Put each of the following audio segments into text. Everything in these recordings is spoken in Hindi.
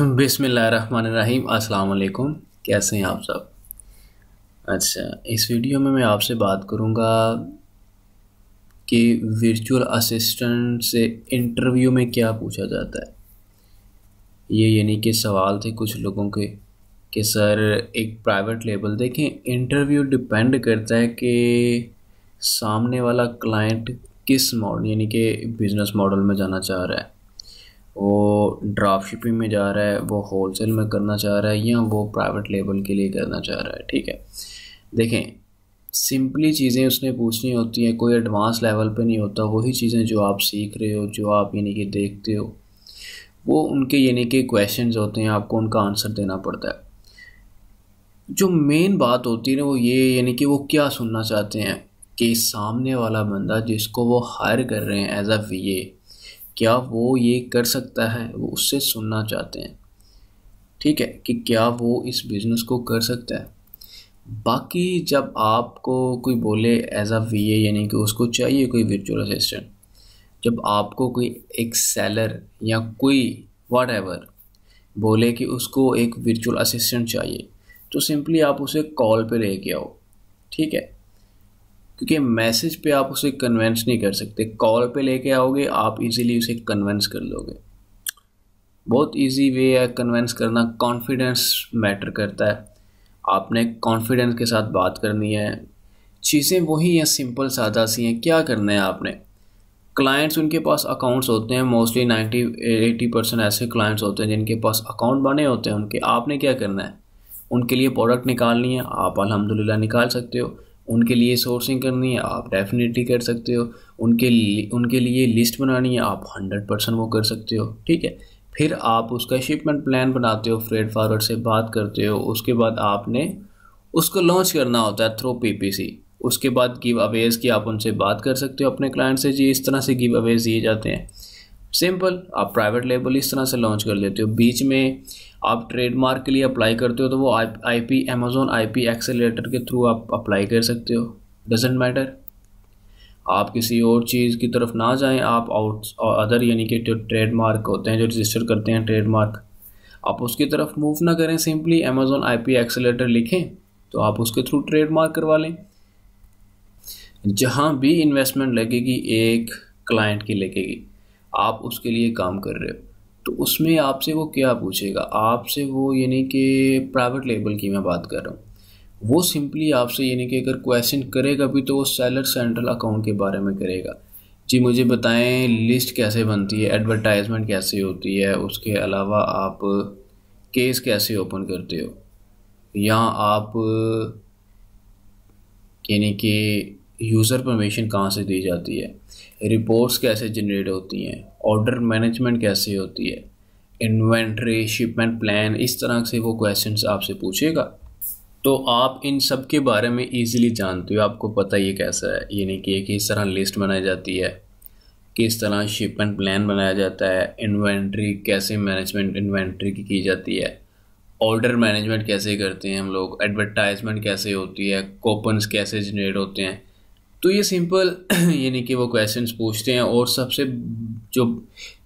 बिसमीम अस्सलाम कैसे हैं आप सब अच्छा इस वीडियो में मैं आपसे बात करूंगा कि वर्चुअल असिस्टेंट से इंटरव्यू में क्या पूछा जाता है ये यानी कि सवाल थे कुछ लोगों के कि सर एक प्राइवेट लेवल देखें इंटरव्यू डिपेंड करता है कि सामने वाला क्लाइंट किस मॉडल यानी कि बिज़नेस मॉडल में जाना चाह रहा है वो ड्राफ्ट शिपिंग में जा रहा है वो होलसेल में करना चाह रहा है या वो प्राइवेट लेबल के लिए करना चाह रहा है ठीक है देखें सिंपली चीज़ें उसने पूछनी होती हैं कोई एडवांस लेवल पे नहीं होता वही चीज़ें जो आप सीख रहे हो जो आप यानी कि देखते हो वो उनके यानी कि क्वेश्चन होते हैं आपको उनका आंसर देना पड़ता है जो मेन बात होती है ना वो ये यानी कि वो क्या सुनना चाहते हैं कि सामने वाला बंदा जिसको वो हायर कर रहे हैं एज अ वी ए क्या वो ये कर सकता है वो उससे सुनना चाहते हैं ठीक है कि क्या वो इस बिज़नेस को कर सकता है बाकी जब आपको कोई बोले एज अ वी ए यानी कि उसको चाहिए कोई वर्चुअल असिस्टेंट जब आपको कोई एक सेलर या कोई वाट एवर बोले कि उसको एक वर्चुअल असिस्टेंट चाहिए तो सिंपली आप उसे कॉल पे के आओ ठीक है क्योंकि मैसेज पे आप उसे कन्वेंस नहीं कर सकते कॉल पे लेके आओगे आप इजीली उसे कन्वेंस कर लोगे बहुत इजी वे है कन्वेंस करना कॉन्फिडेंस मैटर करता है आपने कॉन्फिडेंस के साथ बात करनी है चीज़ें वही हैं सिंपल सादा सी हैं क्या करना है आपने क्लाइंट्स उनके पास अकाउंट्स होते हैं मोस्टली नाइन्टी एटी परसेंट ऐसे क्लाइंट्स होते हैं जिनके पास अकाउंट बने होते हैं उनके आपने क्या करना है उनके लिए प्रोडक्ट निकालनी है आप अलहमदिल्ला निकाल सकते हो उनके लिए सोर्सिंग करनी है आप डेफिनेटली कर सकते हो उनके लिए उनके लिए लिस्ट बनानी है आप हंड्रेड परसेंट वो कर सकते हो ठीक है फिर आप उसका शिपमेंट प्लान बनाते हो फ्रेड फारवर्ड से बात करते हो उसके बाद आपने उसको लॉन्च करना होता है थ्रू पीपीसी उसके बाद गिव अवेज की आप उनसे बात कर सकते हो अपने क्लाइंट से जी इस तरह से गिव अवेज दिए जाते हैं सिंपल आप प्राइवेट लेबल इस तरह से लॉन्च कर लेते हो बीच में आप ट्रेडमार्क के लिए अप्लाई करते हो तो वो I P Amazon I P accelerator के थ्रू आप अप्लाई कर सकते हो डजेंट मैटर आप किसी और चीज़ की तरफ ना जाएं आप आउट अदर यानी कि जो ट्रेडमार्क होते हैं जो रजिस्टर करते हैं ट्रेडमार्क आप उसकी तरफ मूव ना करें simply Amazon I P accelerator लिखें तो आप उसके थ्रू ट्रेडमार्क करवा लें जहाँ भी इन्वेस्टमेंट लगेगी एक क्लाइंट की लगेगी आप उसके लिए काम कर रहे हो तो उसमें आपसे वो क्या पूछेगा आपसे वो यानी कि प्राइवेट लेबल की मैं बात कर रहा हूँ वो सिंपली आपसे यानी कि अगर क्वेश्चन करेगा भी तो वो सेलर सेंट्रल अकाउंट के बारे में करेगा जी मुझे बताएं लिस्ट कैसे बनती है एडवर्टाइजमेंट कैसे होती है उसके अलावा आप केस कैसे ओपन करते हो या आप यानी कि यूज़र परमिशन कहाँ से दी जाती है रिपोर्ट्स कैसे जनरेट होती हैं ऑर्डर मैनेजमेंट कैसे होती है इन्वेंट्री शिपमेंट प्लान इस तरह से वो क्वेश्चन आपसे पूछेगा तो आप इन सब के बारे में ईजिली जानते हो आपको पता ये कैसा है यानी कि किस तरह लिस्ट बनाई जाती है किस तरह शिपमेंट प्लान बनाया जाता है इन्वेंट्री कैसे मैनेजमेंट इन्वेंट्री की की जाती है ऑर्डर मैनेजमेंट कैसे करते हैं हम लोग एडवर्टाइजमेंट कैसे होती है कोपन्स कैसे जनरेट होते हैं तो ये सिंपल यानी कि वो क्वेश्चन पूछते हैं और सबसे जो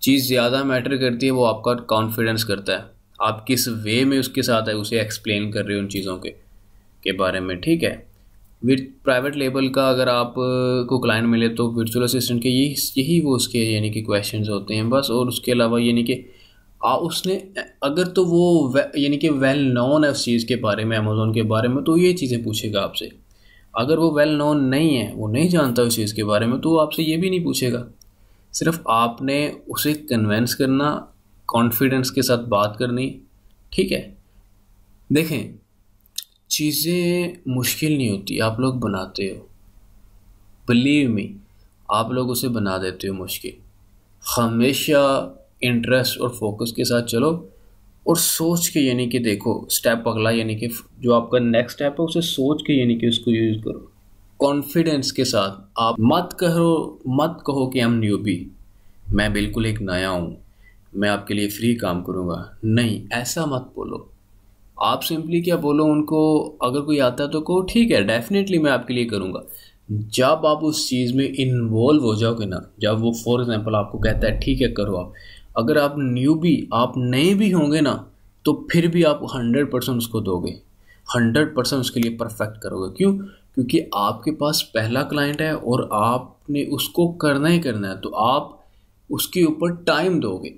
चीज़ ज़्यादा मैटर करती है वो आपका कॉन्फिडेंस करता है आप किस वे में उसके साथ है उसे एक्सप्लेन कर रहे हो उन चीज़ों के के बारे में ठीक है विद प्राइवेट लेवल का अगर आप को क्लाइंट मिले तो वर्चुअल असिस्टेंट के यही यही वो उसके यानी कि क्वेश्चन होते हैं बस और उसके अलावा यानी कि आ उसने अगर तो वो यानी कि वेल नॉन है उस चीज़ के बारे में अमेजोन के बारे में तो ये चीज़ें पूछेगा आपसे अगर वो वेल नोन नहीं है वो नहीं जानता उस चीज़ के बारे में तो वो आपसे ये भी नहीं पूछेगा सिर्फ आपने उसे कन्वेंस करना कॉन्फिडेंस के साथ बात करनी ठीक है देखें चीज़ें मुश्किल नहीं होती आप लोग बनाते हो बिलीव मी आप लोग उसे बना देते हो मुश्किल हमेशा इंटरेस्ट और फोकस के साथ चलो और सोच के यानी कि देखो स्टेप अगला यानी कि जो आपका नेक्स्ट स्टेप है उसे सोच के यानी कि उसको यूज़ करो कॉन्फिडेंस के साथ आप मत कहो मत कहो कि हम न्यूबी मैं बिल्कुल एक नया हूँ मैं आपके लिए फ्री काम करूँगा नहीं ऐसा मत बोलो आप सिंपली क्या बोलो उनको अगर कोई आता है तो कहो ठीक है डेफिनेटली मैं आपके लिए करूँगा जब आप उस चीज़ में इन्वॉल्व हो जाओगे ना जब वो फॉर एग्ज़ाम्पल आपको कहता है ठीक है करो आप अगर आप न्यू भी आप नए भी होंगे ना तो फिर भी आप हंड्रेड परसेंट उसको दोगे हंड्रेड परसेंट उसके लिए परफेक्ट करोगे क्यों क्योंकि आपके पास पहला क्लाइंट है और आपने उसको करना ही करना है तो आप उसके ऊपर टाइम दोगे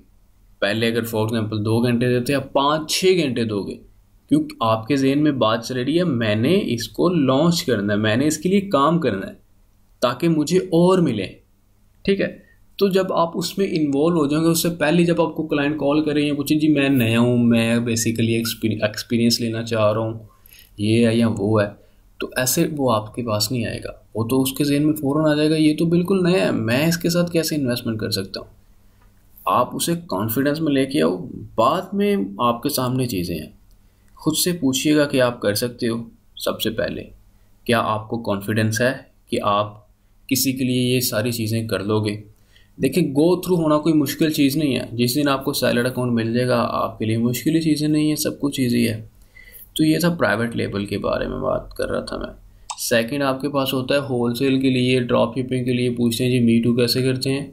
पहले अगर फॉर एग्जाम्पल दो घंटे देते या पाँच छः घंटे दोगे क्योंकि आपके जहन में बात चल रही है मैंने इसको लॉन्च करना है मैंने इसके लिए काम करना है ताकि मुझे और मिले ठीक है तो जब आप उसमें इन्वॉल्व हो जाएंगे उससे पहले जब आपको क्लाइंट कॉल करें या पूछें जी मैं नया हूँ मैं बेसिकली एक्सपीरियंस लेना चाह रहा हूँ ये है या वो है तो ऐसे वो आपके पास नहीं आएगा वो तो उसके जहन में फ़ौरन आ जाएगा ये तो बिल्कुल नया है मैं इसके साथ कैसे इन्वेस्टमेंट कर सकता हूँ आप उसे कॉन्फिडेंस में लेके आओ बाद में आपके सामने चीज़ें हैं खुद से पूछिएगा कि आप कर सकते हो सबसे पहले क्या आपको कॉन्फिडेंस है कि आप किसी के लिए ये सारी चीज़ें कर लोगे देखिए गो थ्रू होना कोई मुश्किल चीज़ नहीं है जिस दिन आपको सैलड अकाउंट मिल जाएगा आपके लिए मुश्किल ही चीज़ें नहीं है सब कुछ ईजी है तो ये था प्राइवेट लेबल के बारे में बात कर रहा था मैं सेकंड आपके पास होता है होलसेल के लिए ड्रॉप शिपिंग के लिए पूछते हैं जी मी टू कैसे करते हैं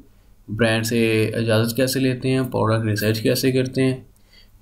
ब्रांड से इजाज़त कैसे लेते हैं प्रोडक्ट रिसर्च कैसे करते हैं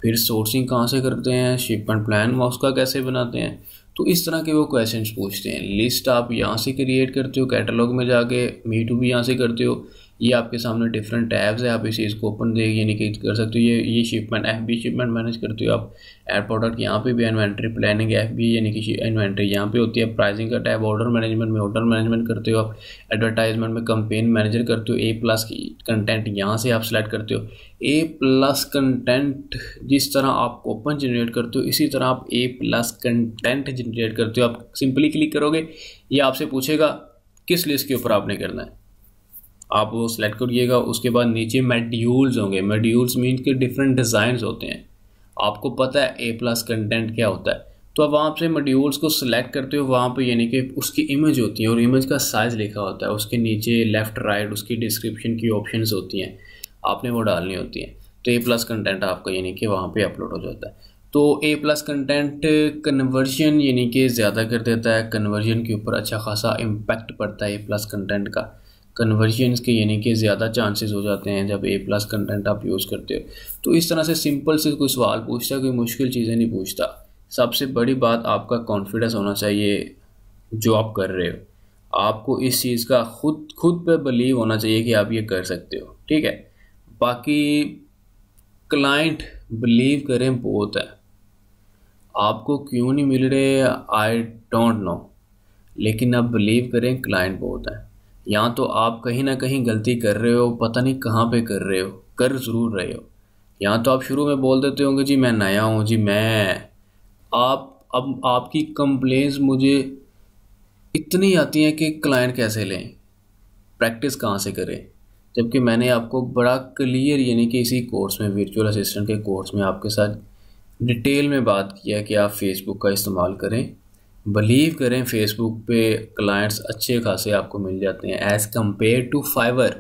फिर सोर्सिंग कहाँ से करते हैं शिपमेंट प्लान उसका कैसे बनाते हैं तो इस तरह के वो क्वेश्चन पूछते हैं लिस्ट आप यहाँ से क्रिएट करते हो कैटलॉग में जाके मी टू भी यहाँ से करते हो ये आपके सामने डिफरेंट टैब्स है आप इसे इसको ओपन दे यानी कि कर सकते हो ये ये shipment F B shipment manage करते हो आप एड प्रोडक्ट यहाँ पे भी इन्वेंट्री प्लानिंग एफ बी यानी कि इन्वेंट्री यहाँ पे होती है प्राइसिंग का टैब ऑर्डर मैनेजमेंट में ऑर्डर मैनेजमेंट करते हो आप एडवर्टाइजमेंट में कंपेन मैनेजर करते हो ए प्लस कंटेंट यहाँ से आप सेलेक्ट करते हो ए प्लस कंटेंट जिस तरह आप ओपन जनरेट करते हो इसी तरह आप ए प्लस कंटेंट जनरेट करते हो आप सिंपली क्लिक करोगे ये आपसे पूछेगा किस लिस्ट के ऊपर आपने करना है आप वो सेलेक्ट करिएगा उसके बाद नीचे मेड्यूल्स होंगे मेड्यूल्स मीन के डिफरेंट डिज़ाइन होते हैं आपको पता है ए प्लस कंटेंट क्या होता है तो आप वहाँ से मेड्यूल्स को सिलेक्ट करते हो वहाँ पर यानी कि उसकी इमेज होती है और इमेज का साइज़ लिखा होता है उसके नीचे लेफ़्ट राइट उसकी डिस्क्रिप्शन की ऑप्शन होती हैं आपने वो डालनी होती हैं तो ए प्लस कंटेंट आपका यानी कि वहाँ पर अपलोड हो जाता है तो ए प्लस कंटेंट कन्वर्जन यानी कि ज़्यादा कर देता है कन्वर्जन के ऊपर अच्छा खासा इम्पैक्ट पड़ता है ए प्लस कंटेंट का कन्वर्जन के यानी कि ज़्यादा चांसेस हो जाते हैं जब ए प्लस कंटेंट आप यूज़ करते हो तो इस तरह से सिंपल से कोई सवाल पूछता कोई मुश्किल चीज़ें नहीं पूछता सबसे बड़ी बात आपका कॉन्फिडेंस होना चाहिए जो आप कर रहे हो आपको इस चीज़ का खुद खुद पर बिलीव होना चाहिए कि आप ये कर सकते हो ठीक है बाकी क्लाइंट बिलीव करें बहुत है आपको क्यों नहीं मिल रहे आई डोंट नो लेकिन आप बिलीव करें क्लाइंट बहुत है या तो आप कहीं ना कहीं गलती कर रहे हो पता नहीं कहाँ पे कर रहे हो कर ज़रूर रहे हो या तो आप शुरू में बोल देते होंगे जी मैं नया हूँ जी मैं आप अब आपकी कंप्लेंस मुझे इतनी आती हैं कि क्लाइंट कैसे लें प्रैक्टिस कहाँ से करें जबकि मैंने आपको बड़ा क्लियर यानी कि इसी कोर्स में वर्चुअल असिस्टेंट के कोर्स में आपके साथ डिटेल में बात किया कि आप फेसबुक का इस्तेमाल करें बिलीव करें फेसबुक पे क्लाइंट्स अच्छे खासे आपको मिल जाते हैं एज़ कम्पेयर टू फाइवर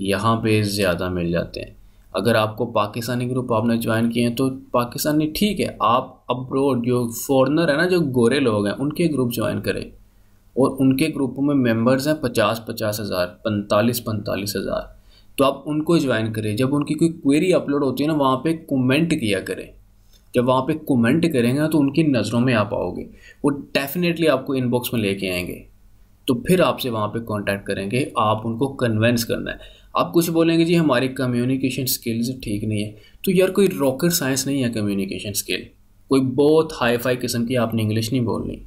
यहाँ पे ज़्यादा मिल जाते हैं अगर आपको पाकिस्तानी ग्रुप आपने ज्वाइन किए हैं तो पाकिस्तानी ठीक है आप अब्रोड जो फॉरनर है ना जो गोरे लोग हैं उनके ग्रुप ज्वाइन करें और उनके ग्रुपों में मेंबर्स हैं पचास पचास हज़ार पैंतालीस पैंतालीस हज़ार तो आप उनको ज्वाइन करें जब उनकी कोई क्वेरी अपलोड होती है ना वहाँ पे कमेंट किया करें जब वहाँ पे कमेंट करेंगे ना तो उनकी नज़रों में आप आओगे वो डेफिनेटली आपको इनबॉक्स में लेके आएंगे तो फिर आपसे वहाँ पे कांटेक्ट करेंगे आप उनको कन्वेंस करना है आप कुछ बोलेंगे जी हमारी कम्युनिकेशन स्किल्स ठीक नहीं है तो यार कोई रॉकेट साइंस नहीं है कम्युनिकेशन स्किल कोई बहुत हाई फाई किस्म की आपने इंग्लिश नहीं बोलनी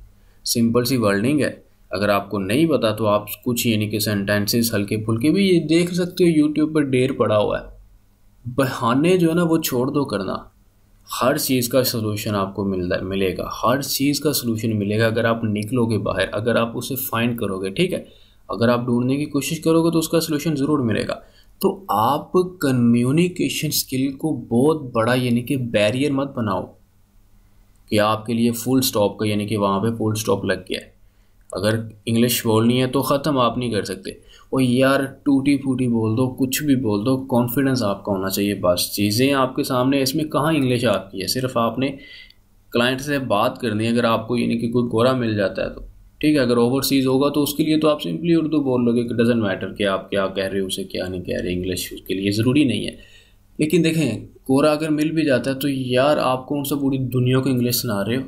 सिंपल सी वर्डिंग है अगर आपको नहीं पता तो आप कुछ यानी कि सेंटेंसेस हल्के फुल्के भी ये देख सकते हो यूट्यूब पर ढेर पड़ा हुआ है बहाने जो है ना वो छोड़ दो करना हर चीज़ का सलूशन आपको मिल मिलेगा हर चीज़ का सलूशन मिलेगा अगर आप निकलोगे बाहर अगर आप उसे फाइंड करोगे ठीक है अगर आप ढूंढने की कोशिश करोगे तो उसका सलूशन ज़रूर मिलेगा तो आप कम्युनिकेशन स्किल को बहुत बड़ा यानी कि बैरियर मत बनाओ कि आपके लिए फुल स्टॉप का यानी कि वहाँ पे फुल स्टॉप लग गया है अगर इंग्लिश बोलनी है तो ख़त्म आप नहीं कर सकते और यार टूटी फूटी बोल दो कुछ भी बोल दो कॉन्फिडेंस आपका होना चाहिए बस चीज़ें आपके सामने इसमें कहाँ इंग्लिश आपकी है सिर्फ आपने क्लाइंट से बात करनी है अगर आपको यानी कि कोई गोरा मिल जाता है तो ठीक है अगर ओवरसीज़ होगा तो उसके लिए तो आप सिंपली उर्दू बोल लोगे कि डजेंट मैटर कि आप क्या कह रहे हो उसे क्या नहीं कह रहे इंग्लिश उसके लिए ज़रूरी नहीं है लेकिन देखें कोरा अगर मिल भी जाता है तो यार आपको उनसे पूरी दुनिया को इंग्लिश सुना रहे हो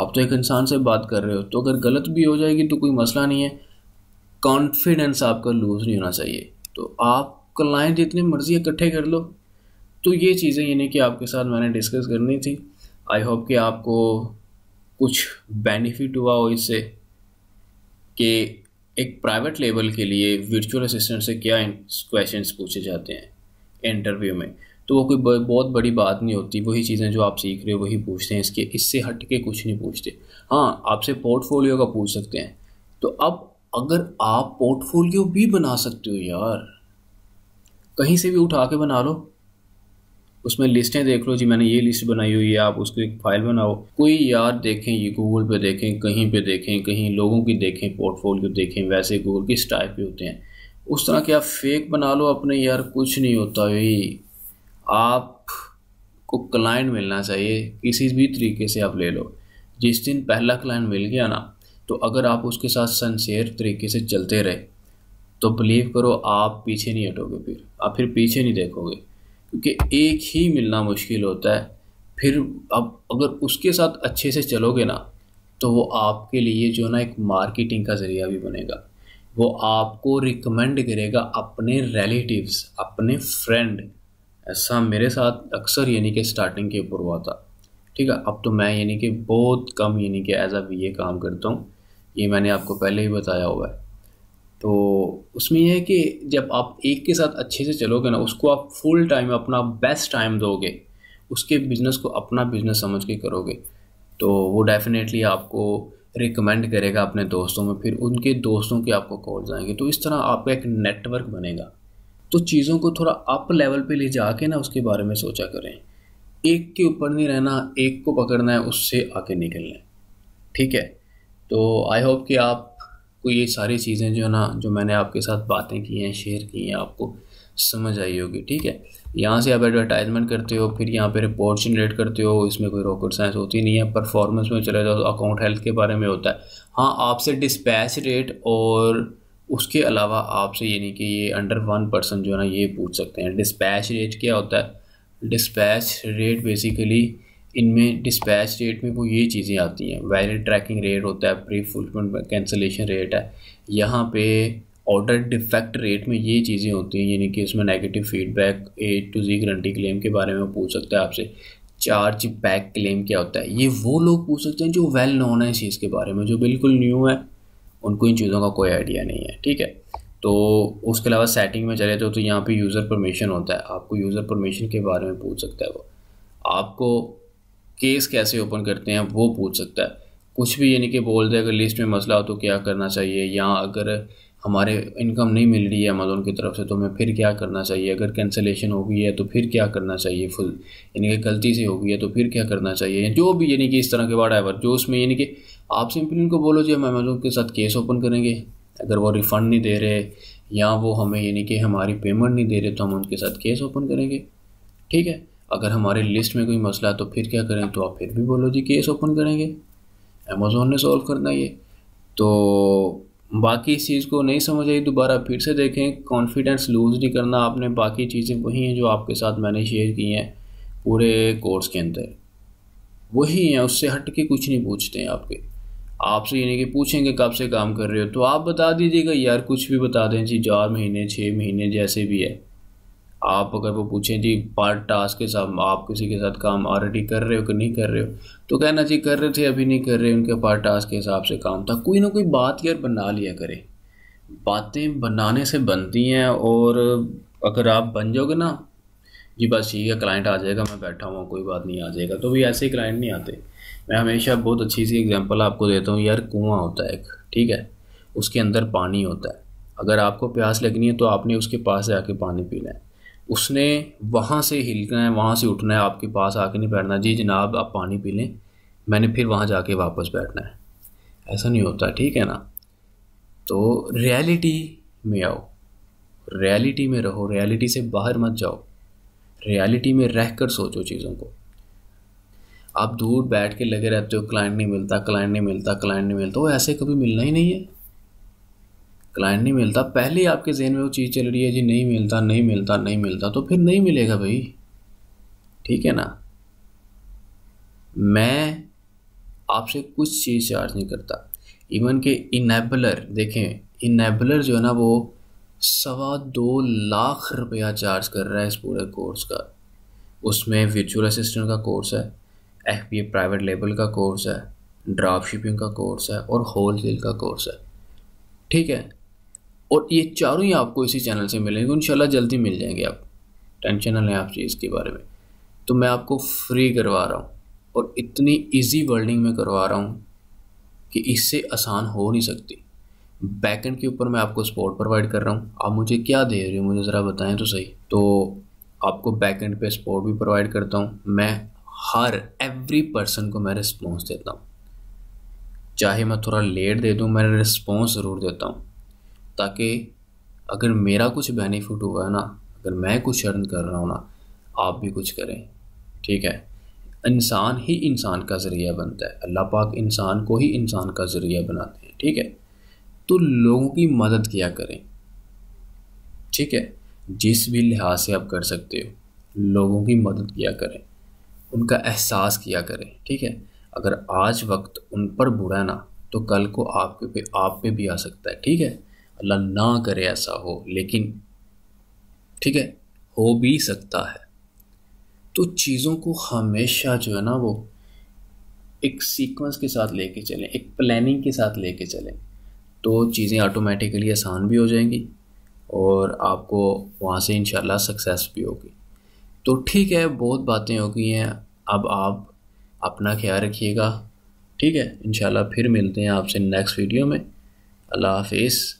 आप तो एक इंसान से बात कर रहे हो तो अगर गलत भी हो जाएगी तो कोई मसला नहीं है कॉन्फिडेंस आपका लूज़ नहीं होना चाहिए तो आप क्लाइंट जितने मर्जी इकट्ठे कर लो तो ये चीज़ें यानी कि आपके साथ मैंने डिस्कस करनी थी आई होप कि आपको कुछ बेनिफिट हुआ हो इससे कि एक प्राइवेट लेवल के लिए वर्चुअल असिस्टेंट से क्या क्वेश्चंस पूछे जाते हैं इंटरव्यू में तो वो कोई बहुत बड़ी बात नहीं होती वही चीज़ें जो आप सीख रहे हो वही पूछते हैं इसके इससे हट के कुछ नहीं पूछते हाँ आपसे पोर्टफोलियो का पूछ सकते हैं तो अब अगर आप पोर्टफोलियो भी बना सकते हो यार कहीं से भी उठा के बना लो उसमें लिस्टें देख लो जी मैंने ये लिस्ट बनाई हुई है आप उसको एक फाइल बनाओ कोई यार देखें ये गूगल पे देखें कहीं पे देखें कहीं लोगों की देखें पोर्टफोलियो देखें वैसे गूगल किस टाइप के होते हैं उस तरह के आप फेक बना लो अपने यार कुछ नहीं होता यही आप को क्लाइंट मिलना चाहिए किसी भी तरीके से आप ले लो जिस दिन पहला क्लाइंट मिल गया ना तो अगर आप उसके साथ सनसेयर तरीके से चलते रहे तो बिलीव करो आप पीछे नहीं हटोगे फिर आप फिर पीछे नहीं देखोगे क्योंकि एक ही मिलना मुश्किल होता है फिर आप अगर उसके साथ अच्छे से चलोगे ना तो वो आपके लिए जो ना एक मार्केटिंग का ज़रिया भी बनेगा वो आपको रिकमेंड करेगा अपने रिलेटिव्स अपने फ्रेंड ऐसा मेरे साथ अक्सर यानी कि स्टार्टिंग के ऊपर हुआ था ठीक है अब तो मैं यानी कि बहुत कम यानी कि एज अ ए काम करता हूँ ये मैंने आपको पहले ही बताया हुआ है तो उसमें यह है कि जब आप एक के साथ अच्छे से चलोगे ना उसको आप फुल टाइम अपना बेस्ट टाइम दोगे उसके बिज़नेस को अपना बिज़नेस समझ के करोगे तो वो डेफिनेटली आपको रिकमेंड करेगा अपने दोस्तों में फिर उनके दोस्तों के आपको कॉल जाएंगे तो इस तरह आपका एक नेटवर्क बनेगा तो चीज़ों को थोड़ा अप लेवल पे ले जाके ना उसके बारे में सोचा करें एक के ऊपर नहीं रहना एक को पकड़ना है उससे आके निकलना है ठीक है तो आई होप कि आपको ये सारी चीज़ें जो है ना जो मैंने आपके साथ बातें की हैं शेयर की हैं आपको समझ आई होगी ठीक है यहाँ से आप एडवर्टाइजमेंट करते हो फिर यहाँ पे रिपोर्ट जनरेट करते हो इसमें कोई रॉकेट साइंस होती नहीं है परफॉर्मेंस में चले जाओ अकाउंट हेल्थ के बारे में होता है हाँ आपसे डिस्पैच रेट और उसके अलावा आपसे यानी कि ये अंडर वन परसेंट जो है ना ये पूछ सकते हैं डिस्पैच रेट क्या होता है डिस्पैच रेट बेसिकली इनमें डिस्पैच रेट में वो ये चीज़ें आती हैं वैलिड ट्रैकिंग रेट होता है प्री फुलफिलमेंट कैंसिलेशन रेट है यहाँ पे ऑर्डर डिफेक्ट रेट में ये चीज़ें होती हैं यानी कि इसमें negative feedback A to Z guarantee claim के बारे में पूछ सकते हैं आपसे चार्ज बैक क्लेम क्या होता है ये वो लोग पूछ सकते हैं जो वेल नॉन है इस चीज़ के बारे में जो बिल्कुल न्यू है उनको इन चीज़ों का कोई आइडिया नहीं है ठीक है तो उसके अलावा सेटिंग में चले तो, तो यहाँ पे यूज़र परमिशन होता है आपको यूज़र परमिशन के बारे में पूछ सकता है वो आपको केस कैसे ओपन करते हैं वो पूछ सकता है कुछ भी यानी कि बोल दे अगर लिस्ट में मसला हो तो क्या करना चाहिए या अगर हमारे इनकम नहीं मिल रही है अमेज़ोन की तरफ से तो हमें फिर क्या करना चाहिए अगर कैंसिलेशन हो गई है तो फिर क्या करना चाहिए फुल यानी कि गलती से हो गई है तो फिर क्या करना चाहिए जो भी यानी कि इस तरह के वर्ड एवर जो उसमें यानी कि आप सिंपली उनको बोलो जी हम अमेज़ोन के साथ केस ओपन करेंगे अगर वो रिफ़ंड नहीं दे रहे या वो हमें यानी कि हमारी पेमेंट नहीं दे रहे तो हम उनके साथ केस ओपन करेंगे ठीक है अगर हमारे लिस्ट में कोई मसला है तो फिर क्या करें तो आप फिर भी बोलो जी केस ओपन करेंगे अमेज़ोन ने सॉल्व करना ये तो बाकी इस चीज़ को नहीं समझ आई दोबारा फिर से देखें कॉन्फिडेंस लूज़ नहीं करना आपने बाकी चीज़ें वही हैं जो आपके साथ मैंने शेयर की हैं पूरे कोर्स के अंदर वही हैं उससे हट के कुछ नहीं पूछते हैं आपके आपसे यानी कि पूछेंगे कब से काम कर रहे हो तो आप बता दीजिएगा यार कुछ भी बता दें जी चार महीने छः महीने जैसे भी है आप अगर वो पूछें जी पार्ट टास्क के साथ आप किसी के साथ काम ऑलरेडी कर रहे हो कि नहीं कर रहे हो तो कहना जी कर रहे थे अभी नहीं कर रहे उनके पार्ट टास्क के हिसाब से काम था कोई ना कोई बात यार बना लिया करें बातें बनाने से बनती हैं और अगर आप बन जाओगे ना जी बस ठीक है क्लाइंट आ जाएगा मैं बैठा हुआ कोई बात नहीं आ जाएगा तो भी ऐसे ही क्लाइंट नहीं आते मैं हमेशा बहुत अच्छी सी एग्जांपल आपको देता हूँ यार कुआं होता है एक ठीक है उसके अंदर पानी होता है अगर आपको प्यास लगनी है तो आपने उसके पास जाके पानी पीना है उसने वहाँ से हिलना है वहाँ से उठना है आपके पास आके नहीं बैठना जी जनाब आप पानी पी लें मैंने फिर वहाँ जाके वापस बैठना है ऐसा नहीं होता ठीक है ना तो रियलिटी में आओ रियलिटी में रहो रियलिटी से बाहर मत जाओ रियलिटी में रह कर सोचो चीज़ों को आप दूर बैठ के लगे रहते हो क्लाइंट नहीं मिलता क्लाइंट नहीं मिलता क्लाइंट नहीं मिलता वो ऐसे कभी मिलना ही नहीं है क्लाइंट नहीं मिलता पहले ही आपके जहन में वो चीज़ चल रही है जी नहीं मिलता नहीं मिलता नहीं मिलता तो फिर नहीं मिलेगा भाई ठीक है ना मैं आपसे कुछ चीज़ चार्ज नहीं करता इवन के इनेबलर देखें इनेबलर जो है ना वो सवा दो लाख रुपया चार्ज कर रहा है इस पूरे कोर्स का उसमें विचुअल असिस्टेंट का कोर्स है एफ पी प्राइवेट लेबल का कोर्स है ड्राफ्ट शिपिंग का कोर्स है और होल सेल का कोर्स है ठीक है और ये चारों ही आपको इसी चैनल से मिलेंगे इन जल्दी मिल जाएंगे आप टेंशन ना लें आप चीज़ के बारे में तो मैं आपको फ्री करवा रहा हूँ और इतनी इजी वर्डिंग में करवा रहा हूँ कि इससे आसान हो नहीं सकती बैकएंड के ऊपर मैं आपको सपोर्ट प्रोवाइड कर रहा हूँ आप मुझे क्या दे रहे हो मुझे ज़रा बताएं तो सही तो आपको बैकएंड पे सपोर्ट भी प्रोवाइड करता हूँ मैं हर एवरी पर्सन को मैं रिस्पॉन्स देता हूँ चाहे मैं थोड़ा लेट दे दूँ मैं रिस्पॉन्स ज़रूर देता हूँ ताकि अगर मेरा कुछ बेनिफिट हुआ है ना अगर मैं कुछ अर्न कर रहा हूँ ना आप भी कुछ करें ठीक है इंसान ही इंसान का ज़रिया बनता है अल्लाह पाक इंसान को ही इंसान का ज़रिया बनाते हैं ठीक है तो लोगों की मदद किया करें ठीक है जिस भी लिहाज से आप कर सकते हो लोगों की मदद किया करें उनका एहसास किया करें ठीक है अगर आज वक्त उन पर बुरा ना तो कल को आपके पे आप पे भी आ सकता है ठीक है अल्लाह ना करे ऐसा हो लेकिन ठीक है हो भी सकता है तो चीज़ों को हमेशा जो है ना वो एक सीक्वेंस के साथ लेके चलें एक प्लानिंग के साथ लेके चलें तो चीज़ें ऑटोमेटिकली आसान भी हो जाएंगी और आपको वहाँ से इनशाला सक्सेस भी होगी तो ठीक है बहुत बातें हो गई हैं अब आप अपना ख्याल रखिएगा ठीक है इनशाला फिर मिलते हैं आपसे नेक्स्ट वीडियो में अल्लाह हाफिज़